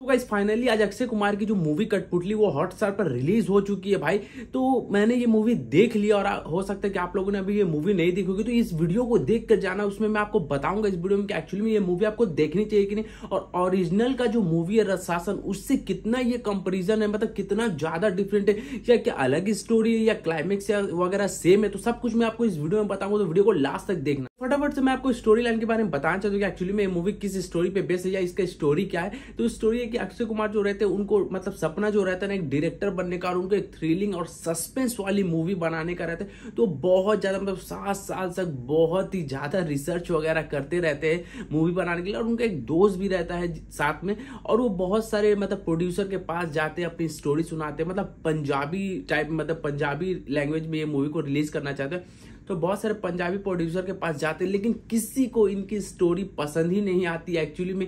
तो guys finally आज अक्षय कुमार की जो मूवी कटपुटली वो हॉटस्टार पर रिलीज हो चुकी है भाई तो मैंने ये मूवी देख लिया और हो सकता है कि आप लोगों ने अभी ये मूवी नहीं देखी होगी तो इस वीडियो को देख कर जाना उसमें मैं आपको बताऊंगा इस वीडियो में कि एक्चुअली में ये मूवी आपको देखनी चाहिए कि नहीं और ओरिजिनल का जो मूवी है रसासन उससे कितना ये कंपेरिजन है मतलब कितना ज्यादा डिफरेंट है या क्या अलग स्टोरी है या क्लाइमेक्स या वगैरह सेम है तो सब कुछ मैं आपको इस वीडियो में बताऊंगा तो वीडियो को लास्ट तक देखना फटाफट से मैं आपको स्टोरी लाइन के बारे में बताना चाहता हूँ कि एक्चुअली में मूवी किस स्टोरी पे बेस है या इसका स्टोरी क्या है तो स्टोरी है कि अक्षय कुमार जो रहते हैं उनको मतलब सपना जो रहता है ना एक डायरेक्टर बनने का और उनको एक थ्रिलिंग और सस्पेंस वाली मूवी बनाने का रहता है तो बहुत ज़्यादा मतलब सात साल तक बहुत ही ज़्यादा रिसर्च वगैरह करते रहते हैं मूवी बनाने के लिए और उनका एक दोस्त भी रहता है साथ में और वो बहुत सारे मतलब प्रोड्यूसर के पास जाते हैं अपनी स्टोरी सुनाते हैं मतलब पंजाबी टाइप मतलब पंजाबी लैंग्वेज में ये मूवी को रिलीज करना चाहते हैं तो बहुत सारे पंजाबी प्रोड्यूसर के पास जाते हैं लेकिन किसी को इनकी स्टोरी पसंद ही नहीं आती एक्चुअली में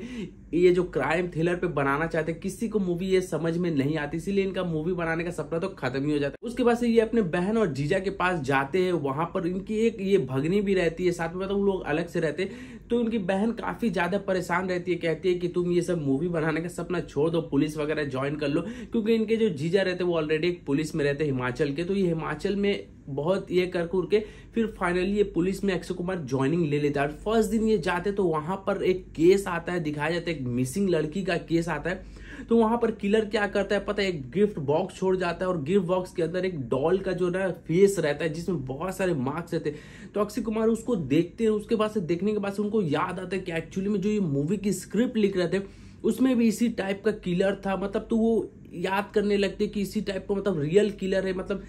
ये जो क्राइम थ्रिलर पे बनाना चाहते किसी को मूवी ये समझ में नहीं आती इसीलिए इनका मूवी बनाने का सपना तो खत्म ही हो जाता है उसके बाद से ये अपने बहन और जीजा के पास जाते हैं वहां पर इनकी एक ये भगनी भी रहती है साथ में मतलब लोग अलग से रहते तो इनकी बहन काफी ज्यादा परेशान रहती है कहती है कि तुम ये सब मूवी बनाने का सपना छोड़ दो पुलिस वगैरह ज्वाइन कर लो क्योंकि इनके जो जीजा रहते वो ऑलरेडी एक पुलिस में रहते हिमाचल के तो ये हिमाचल में बहुत ये कर कुर के फिर फाइनली ये पुलिस में अक्षय कुमार ज्वाइनिंग ले लेता है फर्स्ट दिन ये जाते तो वहां पर एक केस आता है दिखाया जाता है एक मिसिंग लड़की का केस आता है तो वहां पर किलर क्या करता है पता है एक गिफ्ट बॉक्स छोड़ जाता है और गिफ्ट बॉक्स के अंदर एक डॉल का जो ना फेस रहता है जिसमें बहुत सारे मार्क्स रहते हैं तो अक्षय कुमार उसको देखते हैं उसके बाद से देखने के बाद से उनको याद आता है कि एक्चुअली में जो ये मूवी की स्क्रिप्ट लिख रहे थे उसमें भी इसी टाइप का किलर था मतलब तो वो याद करने लगते कि इसी टाइप का मतलब रियल किलर है मतलब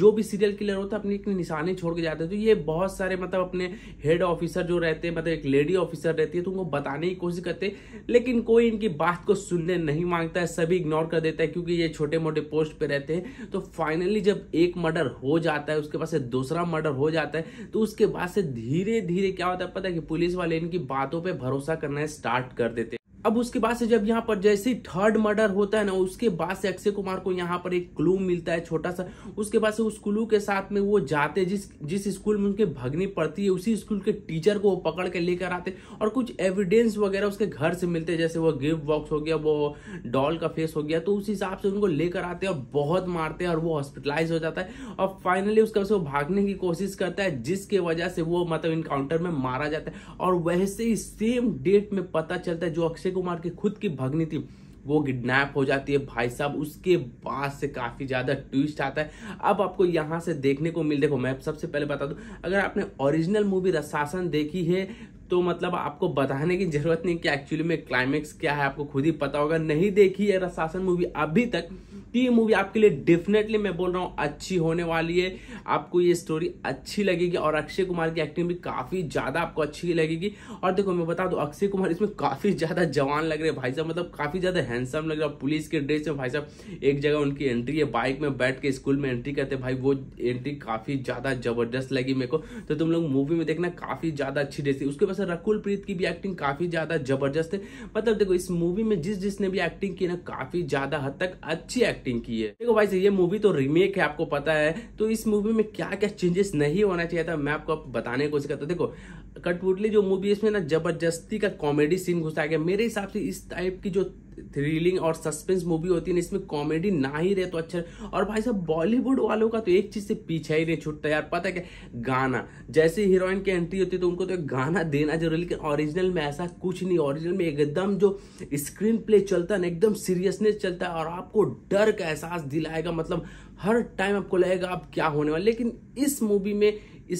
जो भी सीरियल किलर होता है अपनी एक निशानी छोड़ के जाते हैं तो ये बहुत सारे मतलब अपने हेड ऑफिसर जो रहते हैं मतलब एक लेडी ऑफिसर रहती है तो उनको बताने की कोशिश करते लेकिन कोई इनकी बात को सुनने नहीं मांगता है सभी इग्नोर कर देता है क्योंकि ये छोटे मोटे पोस्ट पर रहते हैं तो फाइनली जब एक मर्डर हो जाता है उसके बाद से दूसरा मर्डर हो जाता है तो उसके बाद से धीरे धीरे क्या होता है पता है कि पुलिस वाले इनकी बातों पर भरोसा करना स्टार्ट कर देते हैं अब उसके बाद से जब यहाँ पर जैसे थर्ड मर्डर होता है ना उसके बाद से अक्षय कुमार को यहाँ पर एक क्लू मिलता है छोटा सा उसके बाद से उस क्लू के साथ में वो जाते जिस जिस स्कूल में उनके भगनी पड़ती है उसी स्कूल के टीचर को वो पकड़ के लेकर आते और कुछ एविडेंस वगैरह उसके घर से मिलते हैं जैसे वो गिफ्ट बॉक्स हो गया वो डॉल का फेस हो गया तो उस हिसाब से उनको लेकर आते और बहुत मारते हैं और वो हॉस्पिटलाइज हो जाता है और फाइनली उसके बाद वो भागने की कोशिश करता है जिसके वजह से वो मतलब इनकाउंटर में मारा जाता है और वैसे ही सेम डेट में पता चलता है जो अक्षय कुमार की खुद की भगनी थी वो किडनैप हो जाती है भाई साहब उसके बाद से काफ़ी ज़्यादा ट्विस्ट आता है अब आपको यहाँ से देखने को मिल देखो मैं सबसे पहले बता दूँ अगर आपने ओरिजिनल मूवी रसासन देखी है तो मतलब आपको बताने की जरूरत नहीं कि एक्चुअली में क्लाइमेक्स क्या है आपको खुद ही पता होगा नहीं देखी है रसासन मूवी अभी तक तो ये मूवी आपके लिए डेफिनेटली मैं बोल रहा हूँ अच्छी होने वाली है आपको ये स्टोरी अच्छी लगेगी और अक्षय कुमार की एक्टिंग भी काफ़ी ज़्यादा आपको अच्छी लगेगी और देखो मैं बता दूँ अक्षय कुमार इसमें काफ़ी ज़्यादा जवान लग रहे हैं भाई साहब मतलब काफ़ी ज़्यादा हैंडसम लग रहा है पुलिस के ड्रेस में भाई साहब एक जगह उनकी एंट्री है बाइक में बैठ के स्कूल में एंट्री करते भाई वो एंट्री काफ़ी ज़्यादा ज़बरदस्त लगी मेरे को तो तुम लोग मूवी में देखना काफ़ी ज़्यादा अच्छी ड्रेस थी उसके से रकुल प्रीत की भी एक्टिंग काफ़ी ज़्यादा जबरदस्त है मतलब देखो इस मूवी में जिस जिसने भी एक्टिंग की ना काफ़ी ज़्यादा हद तक अच्छी एक्टिंग की है देखो भाई ये मूवी तो रिमेक है आपको पता है तो इस मूवी में क्या क्या चेंजेस नहीं होना चाहिए था मैं आपको बताने की कोशिश करता देखो कटपुटली जो मूवी इसमें ना जबरदस्ती का कॉमेडी सीन घुसाया गया मेरे हिसाब से इस टाइप की जो थ्रिलिंग और सस्पेंस मूवी होती है इसमें कॉमेडी ना ही रहे तो अच्छा और भाई साहब बॉलीवुड वालों का तो एक चीज से पीछा ही नहीं छूटता यार पता है क्या गाना जैसे हीरोइन की एंट्री होती है तो उनको तो एक गाना देना जरूरी लेकिन ओरिजिनल में ऐसा कुछ नहीं ओरिजिनल में एकदम जो स्क्रीन प्ले चलता है ना एकदम सीरियसनेस चलता है और आपको डर का एहसास दिलाएगा मतलब हर टाइम आपको लगेगा आप क्या होने वाले लेकिन इस मूवी में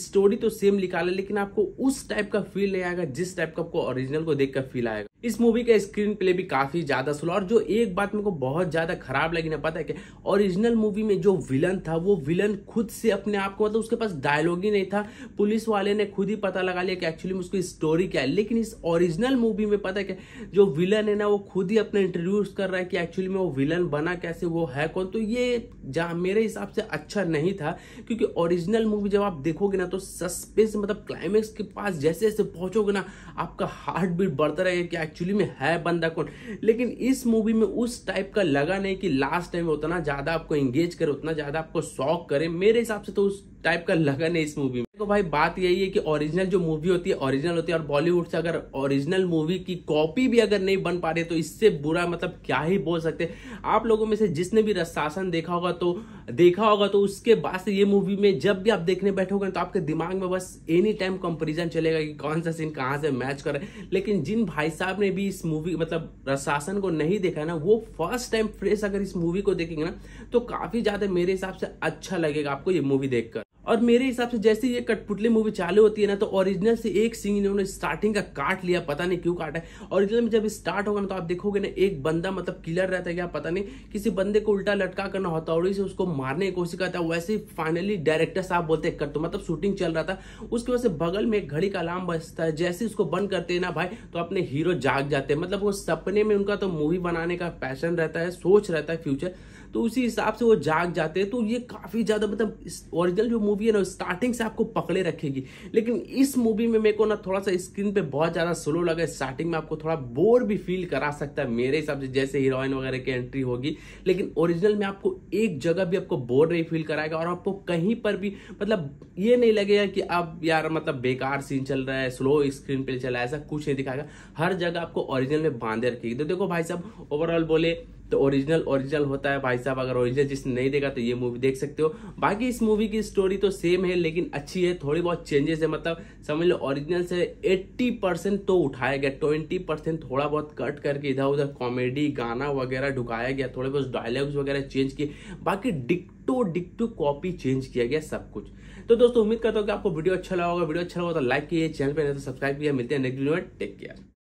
स्टोरी तो सेम निकाला लेकिन आपको उस टाइप का फील नहीं आएगा जिस टाइप का आपको ओरिजिनल को देख कर फील आएगा इस मूवी का स्क्रीन प्ले भी काफ़ी ज़्यादा स्लो और जो एक बात मेरे को बहुत ज़्यादा खराब लगी ना पता है कि ओरिजिनल मूवी में जो विलन था वो विलन खुद से अपने आप को मतलब उसके पास डायलॉग ही नहीं था पुलिस वाले ने खुद ही पता लगा लिया कि एक्चुअली में उसकी स्टोरी क्या है लेकिन इस ओरिजिनल मूवी में पता है कि जो विलन है ना वो खुद ही अपने इंट्रोड्यूस कर रहा है कि एक्चुअली में वो विलन बना कैसे वो है कौन तो ये जहाँ मेरे हिसाब से अच्छा नहीं था क्योंकि ओरिजिनल मूवी जब आप देखोगे ना तो सस्पेंस मतलब क्लाइमेक्स के पास जैसे जैसे पहुँचोगे ना आपका हार्ट बीट बढ़ता रहेगा कि एक्चुअली में है बंदा कौन लेकिन इस मूवी में उस टाइप का लगा नहीं कि लास्ट टाइम उतना ज़्यादा आपको इंगेज करे उतना ज़्यादा आपको शौक करे मेरे हिसाब से तो उस टाइप का लगा नहीं इस मूवी में देखो तो भाई बात यही है कि ओरिजिनल जो मूवी होती है ओरिजिनल होती है और बॉलीवुड से अगर ओरिजिनल मूवी की कॉपी भी अगर नहीं बन पा रही तो इससे बुरा मतलब क्या ही बोल सकते हैं आप लोगों में से जिसने भी रसासन देखा होगा तो देखा होगा तो उसके बाद से ये मूवी में जब भी आप देखने बैठोगे तो आपके दिमाग में बस एनी टाइम कंपेरिजन चलेगा कि कौन सा सीन कहाँ से मैच कर लेकिन जिन भाई साहब ने भी इस मूवी मतलब रसासन को नहीं देखा ना वो फर्स्ट टाइम फ्रेश अगर इस मूवी को देखेंगे ना तो काफी ज्यादा मेरे हिसाब से अच्छा लगेगा आपको ये मूवी देखकर और मेरे हिसाब से जैसे ये कटपुतली मूवी चालू होती है ना तो ओरिजिनल से एक सीन इन्होंने स्टार्टिंग का काट लिया पता नहीं क्यों काटा है ओरिजिनल में जब स्टार्ट होगा ना तो आप देखोगे ना एक बंदा मतलब किलर रहता है क्या पता नहीं किसी बंदे को उल्टा लटका करना होता और से उसको मारने की कोशिश करता है वैसे फाइनली डायरेक्टर साहब बोलते हैं कट तो मतलब शूटिंग चल रहा था उसकी वजह से बगल में एक घड़ी का अलार्म बजता है जैसे उसको बंद करते हैं ना भाई तो अपने हीरो जाग जाते हैं मतलब वो सपने में उनका तो मूवी बनाने का पैशन रहता है सोच रहता है फ्यूचर तो उसी हिसाब से वो जाग जाते हैं तो ये काफ़ी ज़्यादा मतलब ओरिजिनल जो मूवी है ना स्टार्टिंग से आपको पकड़े रखेगी लेकिन इस मूवी में मेरे को ना थोड़ा सा स्क्रीन पे बहुत ज़्यादा स्लो लगा स्टार्टिंग में आपको थोड़ा बोर भी फील करा सकता है मेरे हिसाब से जैसे हीरोइन वगैरह की एंट्री होगी लेकिन ओरिजिनल में आपको एक जगह भी आपको बोर नहीं फील कराएगा और आपको कहीं पर भी मतलब ये नहीं लगेगा कि अब यार मतलब बेकार सीन चल रहा है स्लो स्क्रीन पे चला ऐसा कुछ नहीं दिखाएगा हर जगह आपको ओरिजिनल में बांधे रखेगी तो देखो भाई साहब ओवरऑल बोले तो ओरिजिनल ओरिजिनल होता है भाई साहब अगर ओरिजिनल जिसने नहीं देखा तो ये मूवी देख सकते हो बाकी इस मूवी की स्टोरी तो सेम है लेकिन अच्छी है थोड़ी बहुत चेंजेस है मतलब समझ लो ओरिजिनल से 80 परसेंट तो उठाया गया 20 परसेंट थोड़ा बहुत कट करके इधर उधर कॉमेडी गाना वगैरह ढुकाया गया थोड़े बहुत डायलॉग्स वगैरह चेंज किए बाकी डिक्टो डिक्टो कॉपी चेंज किया गया सब कुछ तो दोस्तों उम्मीद करता हूँ कि आपको वीडियो अच्छा लगा होगा वीडियो अच्छा लगा तो लाइक कीजिए चैनल पर नहीं तो सब्सक्राइब किया मिलते हैं नेक्स्ट वीडियो में टेक केयर